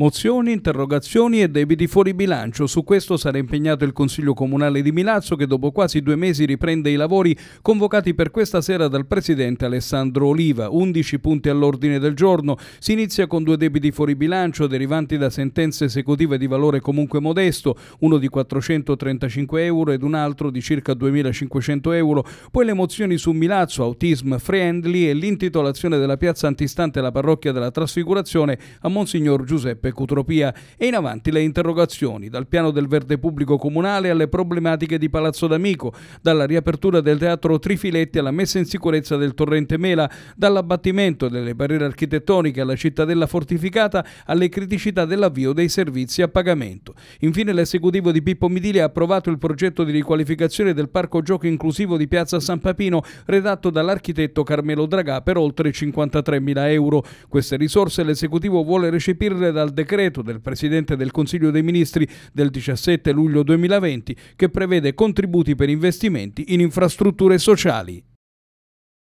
Mozioni, interrogazioni e debiti fuori bilancio. Su questo sarà impegnato il Consiglio Comunale di Milazzo che dopo quasi due mesi riprende i lavori convocati per questa sera dal Presidente Alessandro Oliva. 11 punti all'ordine del giorno. Si inizia con due debiti fuori bilancio derivanti da sentenze esecutive di valore comunque modesto, uno di 435 euro ed un altro di circa 2.500 euro. Poi le mozioni su Milazzo, Autism Friendly e l'intitolazione della piazza antistante la parrocchia della Trasfigurazione a Monsignor Giuseppe pecutropia e in avanti le interrogazioni, dal piano del verde pubblico comunale alle problematiche di Palazzo d'Amico, dalla riapertura del teatro Trifiletti alla messa in sicurezza del torrente Mela, dall'abbattimento delle barriere architettoniche alla cittadella fortificata alle criticità dell'avvio dei servizi a pagamento. Infine l'esecutivo di Pippo Midili ha approvato il progetto di riqualificazione del parco gioco inclusivo di Piazza San Papino redatto dall'architetto Carmelo Dragà per oltre 53.000 euro. Queste risorse l'esecutivo vuole recepirle dal decreto del Presidente del Consiglio dei Ministri del 17 luglio 2020 che prevede contributi per investimenti in infrastrutture sociali.